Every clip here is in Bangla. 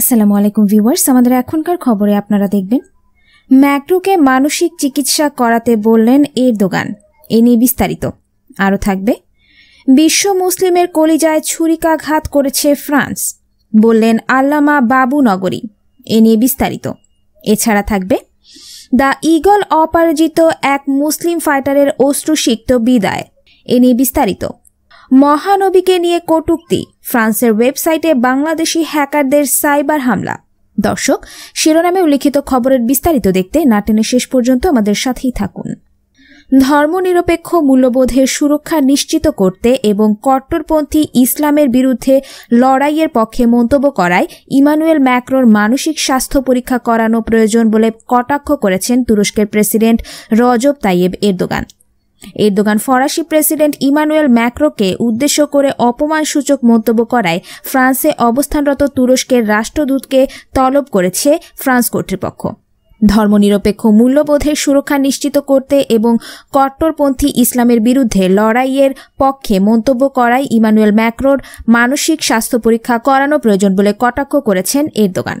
আসসালামু আলাইকুম ভিউয়ার্স আমাদের এখনকার খবরে আপনারা দেখবেন ম্যাক্রোকে মানসিক চিকিৎসা করাতে বললেন এর দোকান এ নিয়ে বিস্তারিত আরও থাকবে বিশ্ব মুসলিমের কলিজায় ছুরিকাঘাত করেছে ফ্রান্স বললেন আল্লামা বাবু নগরী এ নিয়ে বিস্তারিত এছাড়া থাকবে দ্য ইগল অপরাজিত এক মুসলিম ফাইটারের অশ্রুসিক্ত বিদায় এ নিয়ে বিস্তারিত মহানবীকে নিয়ে কটুক্তি ফ্রান্সের ওয়েবসাইটে বাংলাদেশি হ্যাকারদের সাইবার হামলা দর্শক শিরোনামে উল্লিখিত খবরের বিস্তারিত দেখতে নাটেনের শেষ পর্যন্ত আমাদের সাথেই থাকুন ধর্মনিরপেক্ষ মূল্যবোধের সুরক্ষা নিশ্চিত করতে এবং কট্টরপন্থী ইসলামের বিরুদ্ধে লড়াইয়ের পক্ষে মন্তব্য করায় ইমানুয়েল ম্যাক্রোর মানসিক স্বাস্থ্য পরীক্ষা করানো প্রয়োজন বলে কটাক্ষ করেছেন তুরস্কের president Recep Tayyip Erdogan Erdogan দোকান ফরাসি প্রেসিডেন্ট ইমানুয়েল ম্যাক্রোকে উদ্দেশ্য করে অপমানসূচক মন্তব্য করায় ফ্রান্সে অবস্থানরত তুরস্কের রাষ্ট্রদূতকে তলব করেছে ফ্রান্স কর্তৃপক্ষ ধর্মনিরপেক্ষ মূল্যবোধের সুরক্ষা নিশ্চিত করতে এবং কট্টরপন্থী ইসলামের বিরুদ্ধে লড়াইয়ের পক্ষে মন্তব্য করায় ইমানুয়েল ম্যাক্রোর মানসিক স্বাস্থ্য পরীক্ষা করানো প্রয়োজন বলে কটাক্ষ করেছেন এরদোগান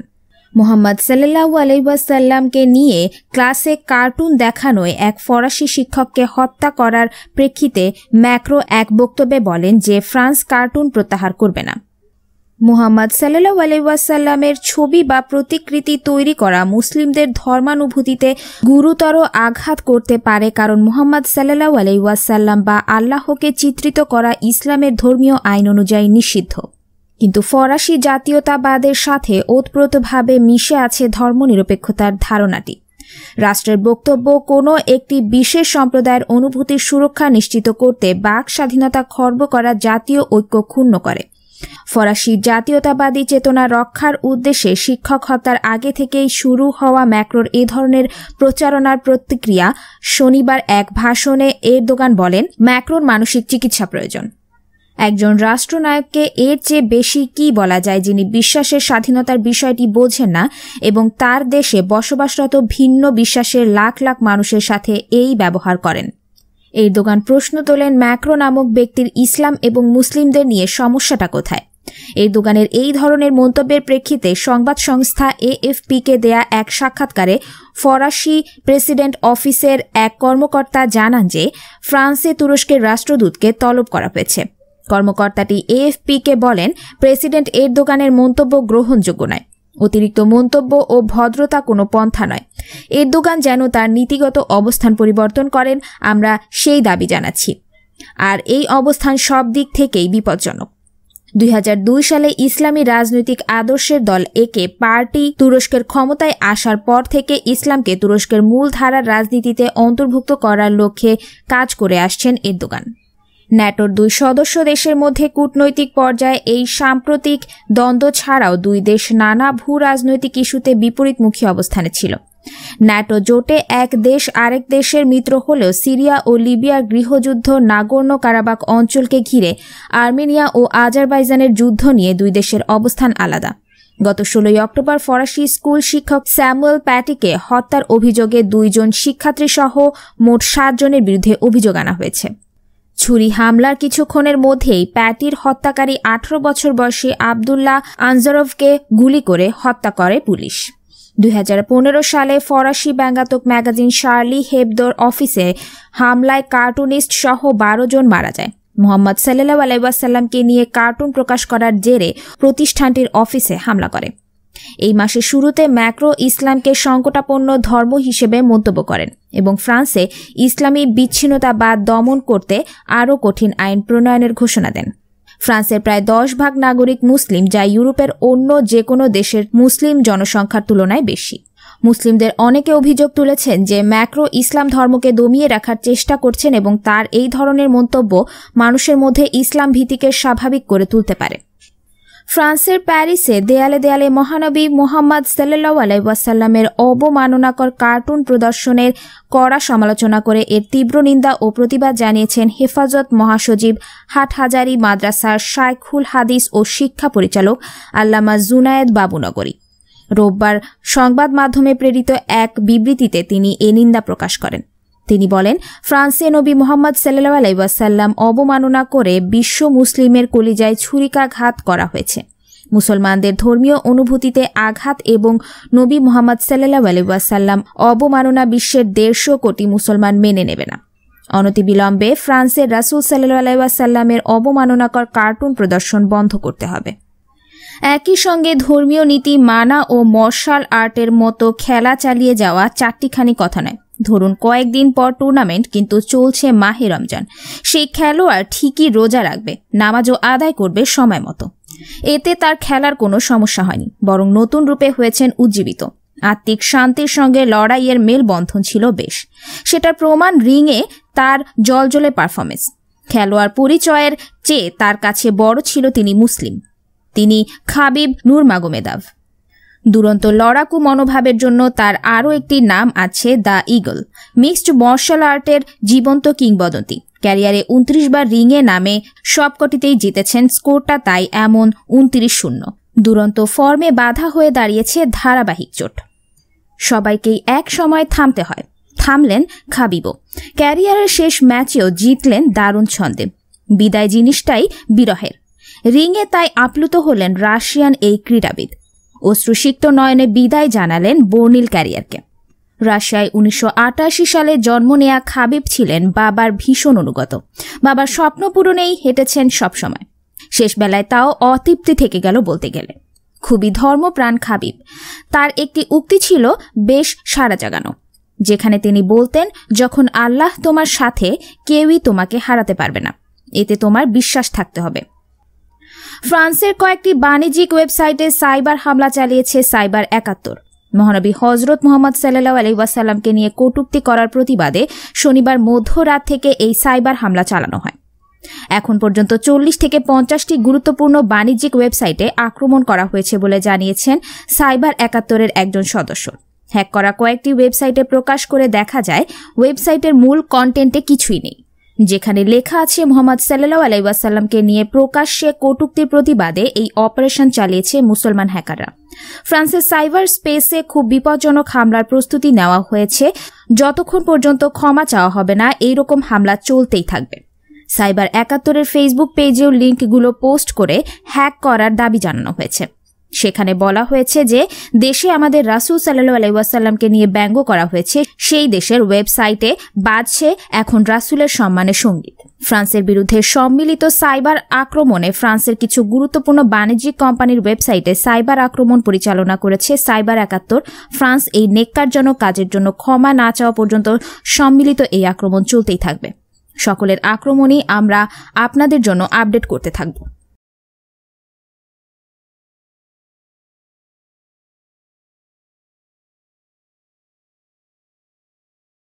মোহাম্মদ সাল্লু আলাইবাসাল্লামকে নিয়ে ক্লাসে কার্টুন দেখানোয় এক ফরাসি শিক্ষককে হত্যা করার প্রেক্ষিতে ম্যাক্রো এক বক্তব্যে বলেন যে ফ্রান্স কার্টুন প্রত্যাহার করবে না মোহাম্মদ সাল্লু আলাইবাসাল্লামের ছবি বা প্রতিকৃতি তৈরি করা মুসলিমদের ধর্মানুভূতিতে গুরুতর আঘাত করতে পারে কারণ মোহাম্মদ সাল্লু আলাইসাল্লাম বা আল্লাহকে চিত্রিত করা ইসলামের ধর্মীয় আইন অনুযায়ী নিষিদ্ধ কিন্তু ফরাসি জাতীয়তাবাদের সাথে ওতপ্রোতভাবে মিশে আছে ধর্মনিরপেক্ষতার ধারণাটি রাষ্ট্রের বক্তব্য কোনো একটি বিশেষ সম্প্রদায়ের অনুভূতির সুরক্ষা নিশ্চিত করতে বাক স্বাধীনতা খর্ব করা জাতীয় ঐক্য ক্ষুণ্ণ করে ফরাসি জাতীয়তাবাদী চেতনা রক্ষার উদ্দেশ্যে শিক্ষক হত্যার আগে থেকেই শুরু হওয়া ম্যাক্রোর এ ধরনের প্রচারণার প্রতিক্রিয়া শনিবার এক ভাষণে এর দোকান বলেন ম্যাক্রোর মানসিক চিকিৎসা প্রয়োজন একজন রাষ্ট্রনায়ককে এর চেয়ে বেশি কি বলা যায় যিনি বিশ্বাসের স্বাধীনতার বিষয়টি বোঝেন না এবং তার দেশে বসবাসরত ভিন্ন বিশ্বাসের লাখ লাখ মানুষের সাথে এই ব্যবহার করেন এই দোকান প্রশ্ন তোলেন ম্যাক্রো নামক ব্যক্তির ইসলাম এবং মুসলিমদের নিয়ে সমস্যাটা কোথায় এই দোকানের এই ধরনের মন্তব্যের প্রেক্ষিতে সংবাদ সংস্থা এএফপিকে দেয়া এক সাক্ষাৎকারে ফরাসি প্রেসিডেন্ট অফিসের এক কর্মকর্তা জানান যে ফ্রান্সে তুরস্কের রাষ্ট্রদূতকে তলব করা হয়েছে কর্মকর্তাটি এএফপিকে বলেন প্রেসিডেন্ট এর দোকানের মন্তব্য গ্রহণযোগ্য নয় অতিরিক্ত মন্তব্য ও ভদ্রতা কোনো পন্থা নয় এর দোকান যেন তার নীতিগত অবস্থান পরিবর্তন করেন আমরা সেই দাবি জানাচ্ছি আর এই অবস্থান সব দিক থেকেই বিপজ্জনক দুই সালে ইসলামী রাজনৈতিক আদর্শের দল একে পার্টি তুরস্কের ক্ষমতায় আসার পর থেকে ইসলামকে তুরস্কের মূল ধারার রাজনীতিতে অন্তর্ভুক্ত করার লক্ষ্যে কাজ করে আসছেন এর দোকান ন্যাটোর দুই সদস্য দেশের মধ্যে কূটনৈতিক পর্যায়ে এই সাম্প্রতিক দ্বন্দ্ব ছাড়াও দুই দেশ নানা ভূ রাজনৈতিক ইস্যুতে বিপরীতমুখী অবস্থানে ছিল ন্যাটো জোটে এক দেশ আরেক দেশের মিত্র হলেও সিরিয়া ও লিবিয়ার গৃহযুদ্ধ নাগর্ণ কারাবাক অঞ্চলকে ঘিরে আর্মেনিয়া ও আজারবাইজানের যুদ্ধ নিয়ে দুই দেশের অবস্থান আলাদা গত ষোলোই অক্টোবর ফরাসি স্কুল শিক্ষক স্যামুয়েল প্যাটিকে হত্যার অভিযোগে দুইজন শিক্ষার্থী সহ মোট সাতজনের বিরুদ্ধে অভিযোগ আনা হয়েছে ছুরি হামলার কিছুক্ষণের মধ্যেই প্যাটির হত্যাকারী আঠারো বছর বয়সী আবদুল্লাহ আনজারভকে গুলি করে হত্যা করে পুলিশ দুই সালে ফরাসি ব্যাঙ্গাতক ম্যাগাজিন শার্লি হেবদোর অফিসে হামলায় কার্টুনিস্ট সহ বারো জন মারা যায় মোহাম্মদ সাল্লাহ আলাইসাল্লামকে নিয়ে কার্টুন প্রকাশ করার জেরে প্রতিষ্ঠানটির অফিসে হামলা করে এই মাসের শুরুতে ম্যাক্রো ইসলামকে সংকটাপন্ন ধর্ম হিসেবে মন্তব্য করেন এবং ফ্রান্সে ইসলামী বিচ্ছিন্নতা বা দমন করতে আরও কঠিন আইন প্রণয়নের ঘোষণা দেন ফ্রান্সের প্রায় দশ ভাগ নাগরিক মুসলিম যা ইউরোপের অন্য যে কোনো দেশের মুসলিম জনসংখ্যার তুলনায় বেশি মুসলিমদের অনেকে অভিযোগ তুলেছেন যে ম্যাক্রো ইসলাম ধর্মকে দমিয়ে রাখার চেষ্টা করছেন এবং তার এই ধরনের মন্তব্য মানুষের মধ্যে ইসলাম ভীতিকে স্বাভাবিক করে তুলতে পারে ফ্রান্সের প্যারিসে দেয়ালে দেয়ালে মহানবী মোহাম্মদ সাল্লাহ আলাইসাল্লামের অবমাননাকর কার্টুন প্রদর্শনের কড়া সমালোচনা করে এর তীব্র নিন্দা ও প্রতিবাদ জানিয়েছেন হেফাজত মহাসচিব হাটহাজারি মাদ্রাসার শাইখুল হাদিস ও শিক্ষা পরিচালক আল্লামা জুনায়েদ বাবুনগরী রোববার সংবাদ মাধ্যমে প্রেরিত এক বিবৃতিতে তিনি এ নিন্দা প্রকাশ করেন তিনি বলেন ফ্রান্সে নবী মোহাম্মদ সাল্লাহ আলাইসাল্লাম অবমাননা করে বিশ্ব মুসলিমের কলিজায় ছুরিকাঘাত করা হয়েছে মুসলমানদের ধর্মীয় অনুভূতিতে আঘাত এবং নবী মোহাম্মদ সাল্লাহ আলাইসাল্লাম অবমাননা বিশ্বের দেড়শো কোটি মুসলমান মেনে নেবে না অনতিবিলম্বে ফ্রান্সের রাসুল সাল্লু আলাইসাল্লামের অবমাননাকর কার্টুন প্রদর্শন বন্ধ করতে হবে একই সঙ্গে ধর্মীয় নীতি মানা ও মার্শাল আর্টের মতো খেলা চালিয়ে যাওয়া চারটিখানি কথা নয় ধরুন কয়েকদিন পর টুর্নামেন্ট কিন্তু চলছে মাহে রমজান সেই খেলোয়াড় ঠিকই রোজা রাখবে নামাজও আদায় করবে সময় মতো এতে তার খেলার কোনো সমস্যা হয়নি বরং নতুন রূপে হয়েছেন উজ্জীবিত আত্মিক শান্তির সঙ্গে লড়াইয়ের মেলবন্ধন ছিল বেশ সেটার প্রমাণ রিংয়ে তার জলজলে পারফরমেন্স খেলোয়াড় পরিচয়ের চেয়ে তার কাছে বড় ছিল তিনি মুসলিম তিনি খাবিব নুর মাগোমেদাভ দুরন্ত লড়াকু মনোভাবের জন্য তার আরও একটি নাম আছে দ্য ইগল মিক্সড মার্শাল আর্টের জীবন্ত কিংবদন্তি ক্যারিয়ারে উনত্রিশ বার রিংয়ে নামে সবকটিতেই জিতেছেন স্কোরটা তাই এমন উনত্রিশ শূন্য দুরন্ত ফর্মে বাধা হয়ে দাঁড়িয়েছে ধারাবাহিক চোট সবাইকেই এক সময় থামতে হয় থামলেন খাবিবো ক্যারিয়ারের শেষ ম্যাচেও জিতলেন দারুণ ছন্দে বিদায় জিনিসটাই বিরহের রিংয়ে তাই আপ্লুত হলেন রাশিয়ান এই ক্রীড়াবিদ অশ্রুসিক্ত নয়নে বিদায় জানালেন বর্ণিল ক্যারিয়ারকে রাশিয়ায় উনিশশো সালে জন্ম নেয়া খাবিব ছিলেন বাবার ভীষণ অনুগত বাবার স্বপ্ন পূরণেই হেঁটেছেন সবসময় শেষবেলায় তাও অতৃপ্তি থেকে গেল বলতে গেলে খুবই ধর্মপ্রাণ খাবিব তার একটি উক্তি ছিল বেশ সারা জাগানো যেখানে তিনি বলতেন যখন আল্লাহ তোমার সাথে কেউই তোমাকে হারাতে পারবে না এতে তোমার বিশ্বাস থাকতে হবে ফ্রান্সের কয়েকটি বাণিজ্যিক ওয়েবসাইটে সাইবার হামলা চালিয়েছে সাইবার একাত্তর মহানবী হজরত মোহাম্মদ সাল্লা আলাইসাল্লামকে নিয়ে কটুক্তি করার প্রতিবাদে শনিবার মধ্যরাত থেকে এই সাইবার হামলা চালানো হয় এখন পর্যন্ত চল্লিশ থেকে পঞ্চাশটি গুরুত্বপূর্ণ বাণিজ্যিক ওয়েবসাইটে আক্রমণ করা হয়েছে বলে জানিয়েছেন সাইবার একাত্তরের একজন সদস্য হ্যাক করা কয়েকটি ওয়েবসাইটে প্রকাশ করে দেখা যায় ওয়েবসাইটের মূল কন্টেন্টে কিছুই নেই যেখানে লেখা আছে মোহাম্মদ সাল্লাহ আলাইসাল্লামকে নিয়ে প্রকাশ্যে কটুক্তির প্রতিবাদে এই অপারেশন চালিয়েছে মুসলমান হ্যাকাররা ফ্রান্সের সাইবার স্পেসে খুব বিপজ্জনক হামলার প্রস্তুতি নেওয়া হয়েছে যতক্ষণ পর্যন্ত ক্ষমা চাওয়া হবে না এইরকম হামলা চলতেই থাকবে সাইবার একাত্তরের ফেসবুক পেজেও লিঙ্কগুলো পোস্ট করে হ্যাক করার দাবি জানানো হয়েছে সেখানে বলা হয়েছে যে দেশে আমাদের রাসুল সাল্লু আলাইসাল্লামকে নিয়ে ব্যঙ্গ করা হয়েছে সেই দেশের ওয়েবসাইটে বাজছে এখন রাসুলের সম্মানে সঙ্গীত ফ্রান্সের বিরুদ্ধে সম্মিলিত সাইবার আক্রমণে ফ্রান্সের কিছু গুরুত্বপূর্ণ বাণিজ্যিক কোম্পানির ওয়েবসাইটে সাইবার আক্রমণ পরিচালনা করেছে সাইবার একাত্তর ফ্রান্স এই নেককারজনক কাজের জন্য ক্ষমা না চাওয়া পর্যন্ত সম্মিলিত এই আক্রমণ চলতেই থাকবে সকলের আক্রমণই আমরা আপনাদের জন্য আপডেট করতে থাকবো